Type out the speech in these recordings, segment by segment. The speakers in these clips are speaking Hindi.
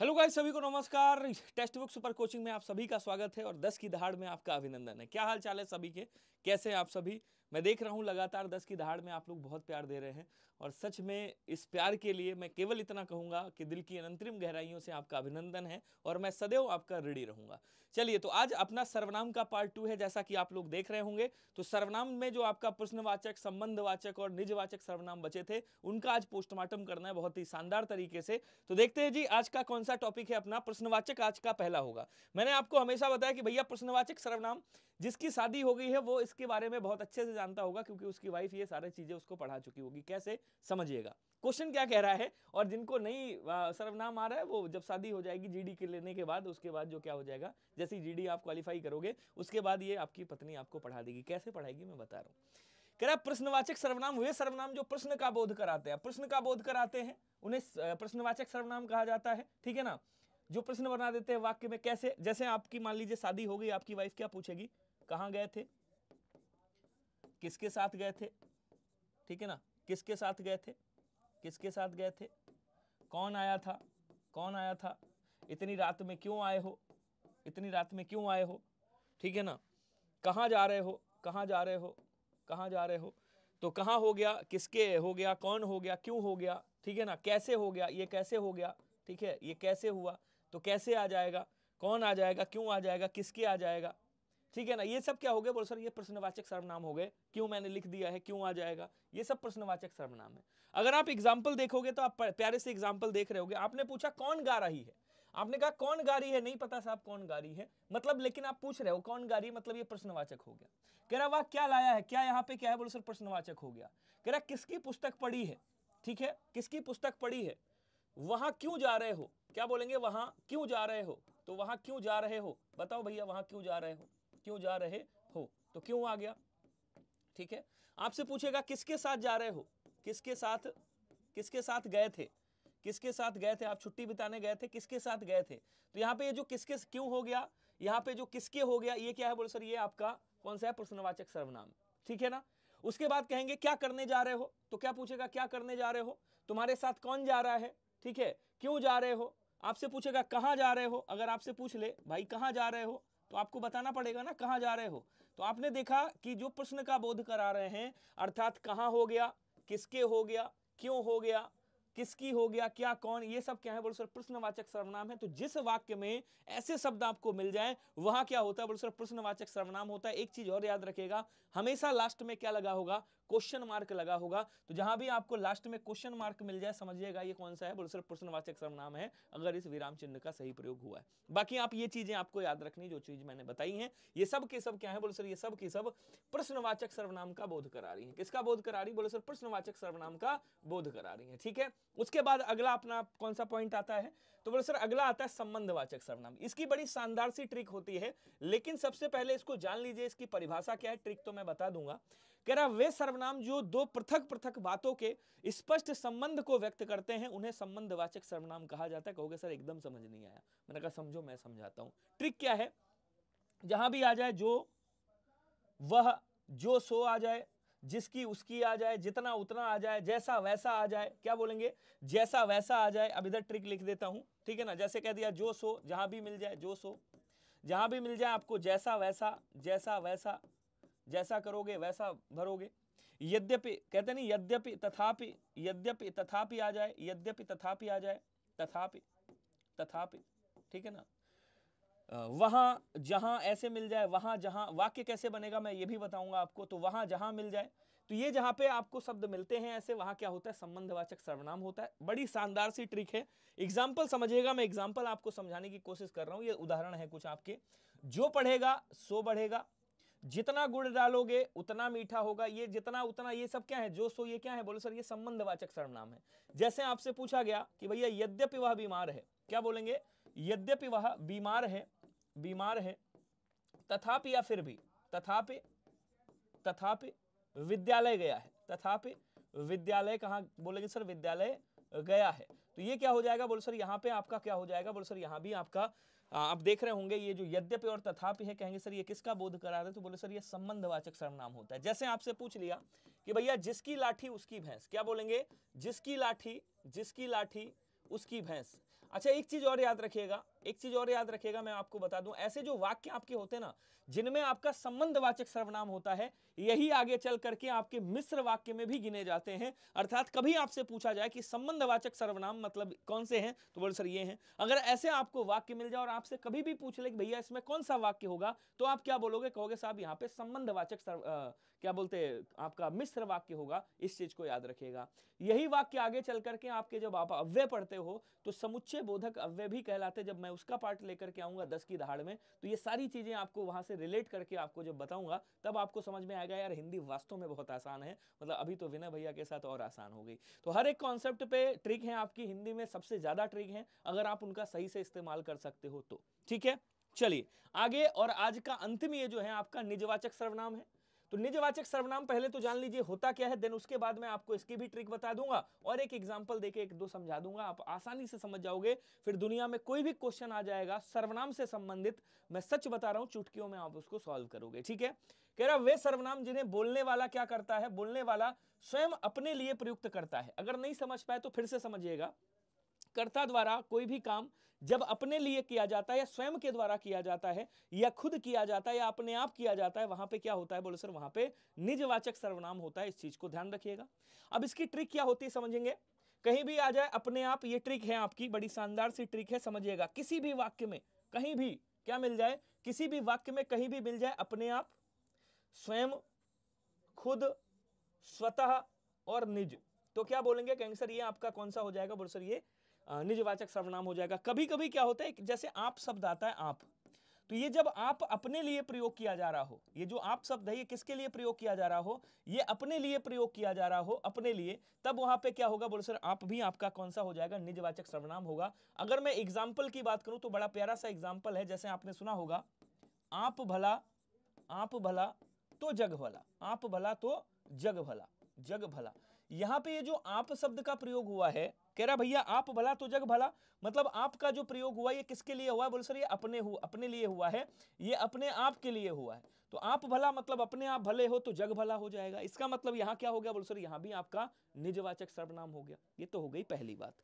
हेलो गाइस सभी को नमस्कार टेस्ट बुक सुपर कोचिंग में आप सभी का स्वागत है और 10 की दहाड़ में आपका अभिनंदन है क्या हाल चाल है सभी के कैसे हैं आप सभी मैं देख रहा हूं लगातार दस की दहाड़ में आप लोग बहुत प्यार दे रहे हैं और सच में इस प्यार के लिए मैं केवल इतना कहूंगा कि दिल की अनंतरिम गहराइयों से आपका अभिनंदन है और मैं सदैव आपका ऋणी रहूंगा चलिए तो आज अपना सर्वनाम का पार्ट टू है जैसा कि आप लोग देख रहे होंगे तो सर्वनाम में जो आपका प्रश्नवाचक संबंधवाचक और निजवाचक सर्वनाम बचे थे उनका आज पोस्टमार्टम करना है बहुत ही शानदार तरीके से तो देखते हैं जी आज का कौन सा टॉपिक है अपना प्रश्नवाचक आज का पहला होगा मैंने आपको हमेशा बताया कि भैया प्रश्नवाचक सर्वनाम जिसकी शादी हो गई है वो इस इसके बारे में बहुत अच्छे से जानता होगा क्योंकि उसकी वाइफ ये सारी चीज़ें उसको पढ़ा चुकी होगी कैसे समझिएगा क्वेश्चन क्या कह रहा है और जिनको नहीं सर्वनाम आ रहा है वो जब शादी हो जाएगी जीडी के लेने के बाद उसके बाद जो क्या हो जाएगा जैसे जीडी आप क्वालिफाई करोगे उसके बाद ये आपकी पत्नी आपको पढ़ा देगी कैसे पढ़ाएगी मैं बता रहा हूँ कह रहा प्रश्नवाचक सर्वनाम हुए सर्वनाम जो प्रश्न का बोध कराते हैं प्रश्न का बोध कराते हैं उन्हें प्रश्नवाचक सर्वनाम कहा जाता है ठीक है ना जो प्रश्न बना देते हैं वाक्य में कैसे जैसे आपकी मान लीजिए शादी हो गई आपकी वाइफ क्या पूछेगी कहाँ गए थे किसके साथ गए थे ठीक है ना किसके साथ गए थे किसके साथ गए थे कौन आया था कौन आया था इतनी रात में क्यों आए हो इतनी रात में क्यों आए हो ठीक है ना कहाँ जा रहे हो कहाँ जा रहे हो कहाँ जा रहे हो तो कहाँ हो गया किसके हो गया कौन हो गया क्यों हो गया ठीक है ना कैसे हो गया ये कैसे हो गया ठीक है ये कैसे हुआ तो कैसे आ जाएगा कौन आ जाएगा क्यों आ जाएगा किसके आ जाएगा ठीक है ना ये सब क्या हो गया बोलो सर ये प्रश्नवाचक सर्वनाम हो गए क्यों मैंने लिख दिया है क्यों आ जाएगा ये सब प्रश्नवाचक सर्वनाम है अगर आप एग्जाम्पल देखोगे तो आप प्यारे से एग्जाम्पल देख रहे होगे आपने पूछा कौन गा रही है आपने कहा कौन गा रही है नहीं पता साहब कौन गा रही है मतलब लेकिन आप पूछ रहे हो कौन गा रही है मतलब ये प्रश्नवाचक हो गया कह रहा वाह क्या लाया है क्या यहाँ पे क्या है बोलो सर प्रश्नवाचक हो गया कह रहा किसकी पुस्तक पढ़ी है ठीक है किसकी पुस्तक पढ़ी है वहां क्यों जा रहे हो क्या बोलेंगे वहां क्यों जा रहे हो तो वहां क्यों जा रहे हो बताओ भैया वहां क्यों जा रहे हो क्यों जा रहे हो तो क्यों आ गया ठीक है आपसे पूछेगा किसके साथ जा रहे हो किसके साथ किसके साथ गए थे किसके साथ गए थे आप छुट्टी बिताने गए थे किसके साथ गए थे तो यहाँ पे ये जो किसके क्यों हो गया यहाँ पे जो किसके हो गया ये क्या है बोले सर ये आपका कौन सा है प्रश्नवाचक सर्वनाम ठीक है ना उसके बाद कहेंगे क्या करने जा रहे हो तो क्या पूछेगा क्या करने जा रहे हो तुम्हारे साथ कौन जा रहा है ठीक है क्यों जा रहे हो आपसे पूछेगा कहाँ जा रहे हो अगर आपसे पूछ ले भाई कहाँ जा रहे हो तो आपको बताना पड़ेगा ना कहाँ जा रहे हो तो आपने देखा कि जो प्रश्न का बोध करा रहे हैं अर्थात कहाँ हो गया किसके हो गया क्यों हो गया किसकी हो गया क्या कौन ये सब क्या है बोलो सर प्रश्नवाचक सर्वनाम है तो जिस वाक्य में ऐसे शब्द आपको मिल जाए वहां क्या होता है बोलो सर प्रश्नवाचक सर्वनाम होता है एक चीज और याद रखेगा हमेशा लास्ट में क्या लगा होगा क्वेश्चन मार्क लगा होगा तो जहां भी आपको लास्ट में क्वेश्चन मार्क मिल जाए समझिएगा ये कौन सा है बोले सिर्फ प्रश्नवाचक सर्वनाम है अगर इस विराम चिन्ह का सही प्रयोग हुआ है बाकी आप ये चीजें आपको याद रखनी जो चीज मैंने बताई है ये सब के सब क्या है बोले सर ये सब के सब प्रश्नवाचक सर्वनाम का बोध करा रही है किसका बोध करा रही बोले सर प्रश्नवाचक सर्वनाम का बोध करा रही है ठीक है उसके बाद अगला अपना कौन सा पॉइंट आता है तो बोले सर अगला आता है संबंधवाचक सर्वनाम इसकी बड़ी शानदार सी ट्रिक होती है लेकिन सबसे पहले इसको जान लीजिए इसकी परिभाषा क्या है ट्रिक तो मैं बता दूंगा कह रहा वे सर्वनाम जो दो पृथक पृथक बातों के स्पष्ट संबंध को व्यक्त करते हैं उन्हें संबंधवाचक सर्वनाम कहा जाता है कहोगे सर एकदम समझ नहीं आया मैंने कहा समझो मैं समझाता हूँ ट्रिक क्या है जहां भी आ जाए जो वह जो सो आ जाए जिसकी उसकी आ जाए जितना उतना आ जाए जैसा वैसा आ जाए क्या बोलेंगे जैसा वैसा आ जाए अब इधर ट्रिक लिख देता हूं ठीक है ना जैसे कह दिया जो सो जहां भी मिल जाए जो सो जहां भी मिल जाए आपको जैसा वैसा जैसा वैसा जैसा करोगे वैसा भरोगे यद्यपि कहते नहीं यद्यपि तथापि यद्यपि तथापि आ जाए यद्यपि तथापि आ जाए तथापि तथापि ठीक है ना वहां जहां ऐसे मिल जाए वहां जहां वाक्य कैसे बनेगा मैं ये भी बताऊंगा आपको तो वहां जहां मिल जाए तो ये जहां पे आपको शब्द मिलते हैं ऐसे वहां क्या होता है संबंधवाचक सर्वनाम होता है बड़ी शानदार सी ट्रिक है एग्जाम्पल समझिएगा मैं एग्जाम्पल आपको समझाने की कोशिश कर रहा हूँ ये उदाहरण है कुछ आपके जो पढ़ेगा सो बढ़ेगा जितना गुड़ डालोगे उतना मीठा होगा ये जितना उतना ये सब क्या है जो सो ये क्या है बोलो सर ये संबंधवाचक सर्वनाम है जैसे आपसे पूछा गया कि भैया यद्यपि वह बीमार है क्या बोलेंगे यद्यपि वह बीमार है बीमार है तथापि या फिर भी तथापि तथापि विद्यालय गया है तथापि विद्यालय कहाँ बोलेंगे सर विद्यालय गया है तो ये क्या हो जाएगा बोल सर यहाँ पे आपका क्या हो जाएगा बोल सर यहाँ भी आपका आप देख रहे होंगे ये जो यद्यपि और तथापि है कहेंगे सर ये किसका बोध करा रहे तो बोले सर ये संबंधवाचक सर्वनाम होता है जैसे आपसे पूछ लिया कि भैया जिसकी लाठी उसकी भैंस क्या बोलेंगे जिसकी लाठी जिसकी लाठी उसकी भैंस अच्छा एक चीज और याद रखिएगा एक चीज और याद रखिएगा मैं आपको बता दूं ऐसे जो वाक्य आपके होते हैं ना जिनमें आपका संबंधवाचक सर्वनाम होता है यही आगे चल करके आपके मिश्र वाक्य में भी गिने जाते हैं अर्थात कभी आपसे पूछा जाए कि संबंधवाचक सर्वनाम मतलब कौन से हैं तो बोले सर ये हैं अगर ऐसे आपको वाक्य मिल जाए और आपसे कभी भी पूछ ले कि भैया इसमें कौन सा वाक्य होगा तो आप क्या बोलोगे कहोगे साहब यहाँ पे संबंधवाचक क्या बोलते हैं आपका मिश्र वाक्य होगा इस चीज को याद रखेगा यही वाक्य आगे चल करके आपके जब आप अव्यय पढ़ते हो तो समुच्चय बोधक अव्यय भी कहलाते जब मैं मैं उसका पार्ट लेकर के आऊँगा दस की दहाड़ में तो ये सारी चीज़ें आपको वहाँ से रिलेट करके आपको जब बताऊँगा तब आपको समझ में आएगा यार हिंदी वास्तव में बहुत आसान है मतलब अभी तो विनय भैया के साथ और आसान हो गई तो हर एक कॉन्सेप्ट पे ट्रिक है आपकी हिंदी में सबसे ज़्यादा ट्रिक है अगर आप उनका सही से इस्तेमाल कर सकते हो तो ठीक है चलिए आगे और आज का अंतिम ये जो है आपका निजवाचक सर्वनाम है तो निजवाचक सर्वनाम पहले तो जान लीजिए होता क्या है देन उसके बाद मैं आपको इसकी भी ट्रिक बता दूंगा और एक एग्जाम्पल देके एक दो समझा दूंगा आप आसानी से समझ जाओगे फिर दुनिया में कोई भी क्वेश्चन आ जाएगा सर्वनाम से संबंधित मैं सच बता रहा हूं चुटकियों में आप उसको सॉल्व करोगे ठीक है कह रहा वे सर्वनाम जिन्हें बोलने वाला क्या करता है बोलने वाला स्वयं अपने लिए प्रयुक्त करता है अगर नहीं समझ पाए तो फिर से समझिएगा कर्ता द्वारा कोई भी काम जब अपने लिए किया जाता है या स्वयं के द्वारा किया जाता है या खुद किया जाता है या अपने आप किया जाता है वहां पे क्या होता है बोले सर वहां पे निजवाचक सर्वनाम होता है इस चीज को ध्यान रखिएगा अब इसकी ट्रिक क्या होती है समझेंगे कहीं भी आ जाए अपने आप ये ट्रिक है आपकी बड़ी शानदार सी ट्रिक है समझिएगा किसी भी वाक्य में कहीं भी क्या मिल जाए किसी भी वाक्य में कहीं भी मिल जाए अपने आप स्वयं खुद स्वतः और निज तो क्या बोलेंगे कहेंगे सर ये आपका कौन सा हो जाएगा बोले सर ये निजवाचक सर्वनाम हो जाएगा कभी कभी क्या होता है जैसे आप शब्द आता है आप तो ये जब आप अपने लिए प्रयोग किया जा रहा हो ये जो आप शब्द है ये किसके लिए प्रयोग किया जा रहा हो ये अपने लिए प्रयोग किया जा रहा हो अपने लिए तब वहां पे क्या होगा बोले सर आप भी आपका कौन सा हो जाएगा निजवाचक सर्वनाम होगा अगर मैं एग्जाम्पल की बात करूं तो बड़ा प्यारा सा एग्जाम्पल है जैसे आपने सुना होगा आप भला आप भला तो जग भला आप भला तो जग भला जग भला यहाँ पे ये जो आप शब्द का प्रयोग हुआ है कह रहा भैया आप भला तो जग भला मतलब आपका जो प्रयोग हुआ ये किसके लिए हुआ है बोले सर ये अपने हु, अपने लिए हुआ है ये अपने आप के लिए हुआ है तो आप भला मतलब अपने आप भले हो तो जग भला हो जाएगा इसका मतलब यहाँ क्या हो गया बोले सर यहाँ भी आपका निजवाचक सर्वनाम हो गया ये तो हो गई पहली बात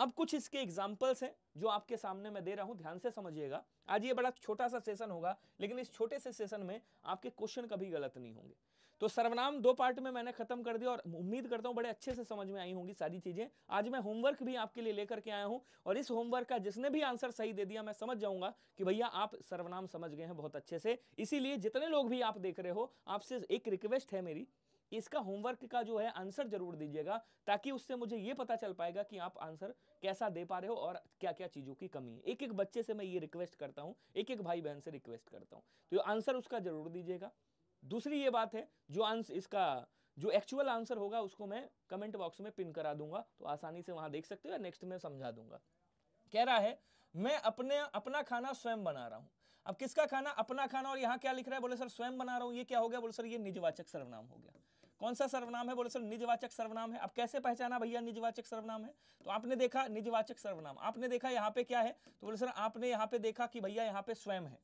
अब कुछ इसके एग्जाम्पल्स हैं जो आपके सामने मैं दे रहा हूं ध्यान से समझिएगा आज ये बड़ा छोटा सा सेशन होगा लेकिन इस छोटे से सेशन में आपके क्वेश्चन कभी गलत नहीं होंगे तो सर्वनाम दो पार्ट में मैंने खत्म कर दिया और उम्मीद करता हूं बड़े अच्छे से समझ में आई होंगी सारी चीजें आज मैं होमवर्क भी आपके लिए लेकर के आया हूं और इस होमवर्क का जिसने भी आंसर सही दे दिया मैं समझ जाऊंगा कि भैया आप सर्वनाम समझ गए हैं बहुत अच्छे से इसीलिए जितने लोग भी आप देख रहे हो आपसे एक रिक्वेस्ट है मेरी इसका होमवर्क का जो है आंसर जरूर दीजिएगा ताकि उससे मुझे ये पता चल पाएगा कि आप आंसर कैसा दे पा रहे हो और क्या क्या चीज़ों की कमी है एक एक बच्चे से मैं ये रिक्वेस्ट करता हूँ एक एक भाई बहन से रिक्वेस्ट करता हूँ तो आंसर उसका जरूर दीजिएगा दूसरी ये बात है जो आंसर इसका जो एक्चुअल आंसर होगा उसको मैं कमेंट बॉक्स में पिन करा दूंगा तो आसानी से वहां देख सकते हो या नेक्स्ट में समझा दूंगा कह रहा है मैं अपने अपना खाना स्वयं बना रहा हूं अब किसका खाना अपना खाना और यहाँ क्या लिख रहा है बोले सर स्वयं बना रहा हूं ये क्या हो गया बोले सर ये निजवाचक सर्वनाम हो गया कौन सा सर्वनाम है बोले सर निजवाचक सर्वनाम है अब कैसे पहचाना भैया निजवाचक सर्वनाम है तो आपने देखा निजवाचक सर्वनाम आपने देखा यहाँ पे क्या है तो बोले सर आपने यहाँ पे देखा कि भैया यहाँ पे स्वयं है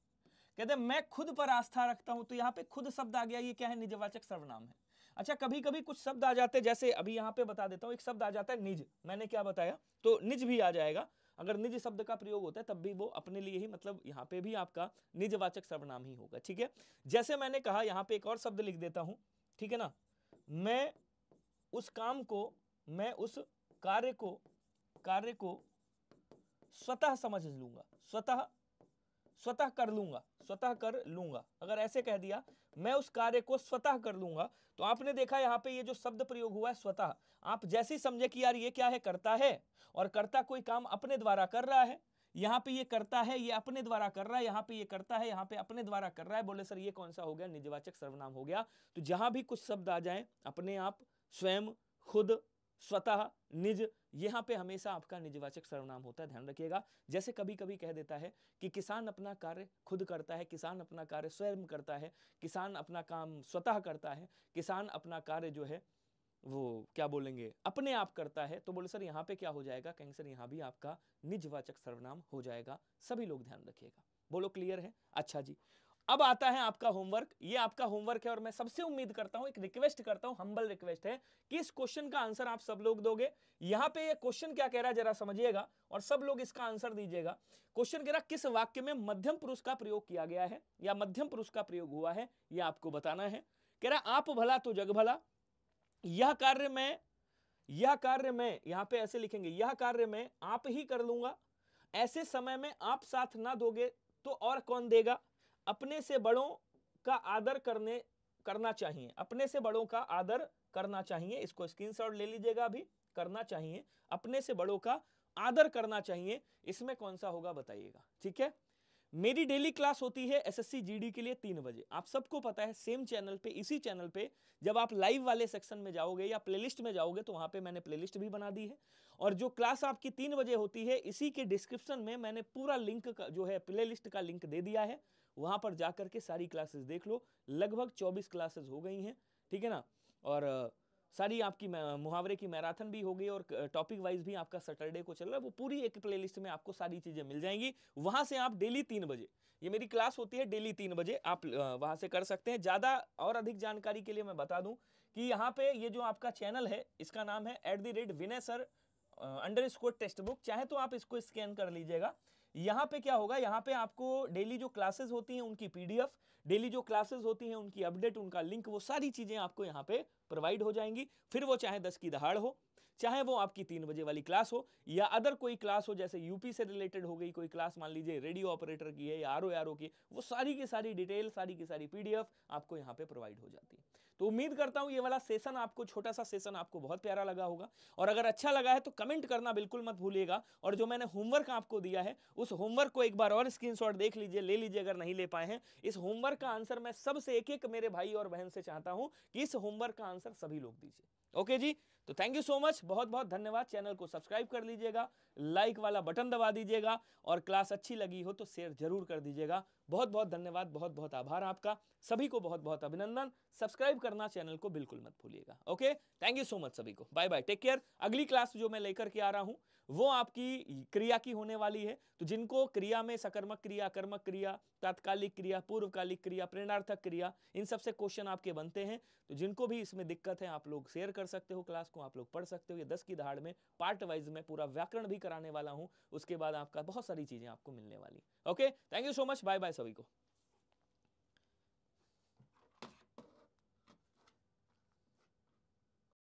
कहते हैं मैं खुद पर आस्था रखता हूं तो यहाँ पे खुद शब्द आ गया ये क्या है निजवाचक सर्वनाम है अच्छा कभी कभी कुछ शब्द आ जाते हैं जैसे अभी यहाँ पे बता देता हूँ एक शब्द आ जाता है निज मैंने क्या बताया तो निज भी आ जाएगा अगर निज शब्द का प्रयोग होता है तब भी वो अपने लिए ही मतलब यहाँ पे भी आपका निजवाचक सर्वनाम ही होगा ठीक है जैसे मैंने कहा यहाँ पे एक और शब्द लिख देता हूँ ठीक है ना मैं उस काम को मैं उस कार्य को कार्य को स्वतः समझ लूंगा स्वतः स्वतः कर लूंगा स्वतः कर लूंगा अगर ऐसे कह दिया मैं उस कार्य को स्वतः कर लूंगा तो आपने देखा यहाँ पे ये जो शब्द प्रयोग हुआ है स्वतः आप जैसे ही समझे कि यार ये क्या है करता है और करता कोई काम अपने द्वारा कर रहा है यहाँ पे ये करता है ये अपने द्वारा कर रहा है यहाँ पे ये करता है यहाँ पे अपने द्वारा कर रहा है बोले सर ये कौन सा हो गया निजवाचक सर्वनाम हो गया तो जहां भी कुछ शब्द आ जाए अपने आप स्वयं खुद स्वतः निज यहाँ पे हमेशा आपका निजवाचक सर्वनाम होता है ध्यान रखिएगा जैसे कभी कभी कह देता है कि किसान अपना कार्य खुद करता है किसान अपना कार्य स्वयं करता है किसान अपना काम स्वतः करता है किसान अपना कार्य जो है वो क्या बोलेंगे अपने आप करता है तो बोले सर यहाँ पे क्या हो जाएगा कहेंगे सर यहाँ भी आपका निजवाचक सर्वनाम हो जाएगा सभी लोग ध्यान रखिएगा बोलो क्लियर है अच्छा जी अब आता है आपका होमवर्क ये आपका होमवर्क है और मैं सबसे उम्मीद करता हूं एक रिक्वेस्ट करता हूं हम्बल रिक्वेस्ट है कि इस क्वेश्चन का आंसर आप सब लोग दोगे यहां पे ये क्वेश्चन क्या कह रहा है जरा समझिएगा और सब लोग इसका आंसर दीजिएगा क्वेश्चन कह रहा किस वाक्य में मध्यम पुरुष का प्रयोग किया गया है या मध्यम पुरुष का प्रयोग हुआ है यह आपको बताना है कह रहा आप भला तो जग भला यह कार्य में यह कार्य में यहां पे ऐसे लिखेंगे यह कार्य में आप ही कर लूंगा ऐसे समय में आप साथ ना दोगे तो और कौन देगा अपने से बड़ों का आदर करने करना चाहिए अपने से बड़ों का आदर करना चाहिए इसको स्क्रीनशॉट ले लीजिएगा अभी करना चाहिए अपने से बड़ों का आदर करना चाहिए इसमें कौन सा होगा बताइएगा ठीक है मेरी डेली क्लास होती है एसएससी जीडी के लिए तीन बजे आप सबको पता है सेम चैनल पे इसी चैनल पे जब आप लाइव वाले सेक्शन में जाओगे या प्लेलिस्ट में जाओगे तो वहां पे मैंने प्लेलिस्ट भी बना दी है और जो क्लास आपकी तीन बजे होती है इसी के डिस्क्रिप्शन में मैंने पूरा लिंक का जो है प्ले का लिंक दे दिया है वहां पर जाकर के सारी क्लासेस देख लो लगभग चौबीस क्लासेस हो गई हैं ठीक है ना और सारी आपकी मुहावरे की मैराथन भी हो गई और टॉपिक वाइज भी आपका सैटरडे को चल रहा है वो पूरी एक प्लेलिस्ट में आपको सारी चीज़ें मिल जाएंगी वहाँ से आप डेली तीन बजे ये मेरी क्लास होती है डेली तीन बजे आप वहाँ से कर सकते हैं ज़्यादा और अधिक जानकारी के लिए मैं बता दूँ कि यहाँ पे ये जो आपका चैनल है इसका नाम है at the rate Vinay sir underscore textbook चाहे तो आप इसको स्कैन कर लीजिएगा यहाँ पे क्या होगा यहाँ पे आपको डेली जो क्लासेस होती हैं उनकी पीडीएफ डेली जो क्लासेस होती हैं उनकी अपडेट उनका लिंक वो सारी चीज़ें आपको यहाँ पे प्रोवाइड हो जाएंगी फिर वो चाहे दस की दहाड़ हो चाहे वो आपकी तीन बजे वाली क्लास हो या अदर कोई क्लास हो जैसे यूपी से रिलेटेड हो गई कोई क्लास मान लीजिए रेडियो ऑपरेटर की है या आर ओ की वो सारी की सारी डिटेल सारी की सारी पीडीएफ आपको यहाँ पे प्रोवाइड हो जाती है तो उम्मीद करता हूँ ये वाला सेशन आपको छोटा सा सेशन आपको बहुत प्यारा लगा होगा और अगर अच्छा लगा है तो कमेंट करना बिल्कुल मत भूलिएगा और जो मैंने होमवर्क आपको दिया है उस होमवर्क को एक बार और स्क्रीनशॉट देख लीजिए ले लीजिए अगर नहीं ले पाए हैं इस होमवर्क का आंसर मैं सबसे एक एक मेरे भाई और बहन से चाहता हूँ कि इस होमवर्क का आंसर सभी लोग दीजिए ओके जी तो थैंक यू सो मच बहुत बहुत धन्यवाद चैनल को सब्सक्राइब कर लीजिएगा लाइक वाला बटन दबा दीजिएगा और क्लास अच्छी लगी हो तो शेयर जरूर कर दीजिएगा बहुत बहुत धन्यवाद बहुत बहुत आभार आपका सभी को बहुत बहुत अभिनंदन सब्सक्राइब करना चैनल को बिल्कुल मत भूलिएगा okay thank you so much सभी को बाय बाय टेक केयर अगली क्लास जो मैं लेकर के आ रहा हूँ वो आपकी क्रिया की होने वाली है तो जिनको क्रिया में सकर्मक क्रिया कर्मक क्रिया तात्कालिक क्रिया पूर्वकालिक क्रिया प्रेरणार्थक क्रिया इन सब से क्वेश्चन आपके बनते हैं तो जिनको भी इसमें दिक्कत है आप लोग शेयर कर सकते हो क्लास को आप लोग पढ़ सकते हो ये दस की दहाड़ में पार्ट वाइज में पूरा व्याकरण भी कराने वाला हूँ उसके बाद आपका बहुत सारी चीज़ें आपको मिलने वाली okay thank you so much bye bye सभी को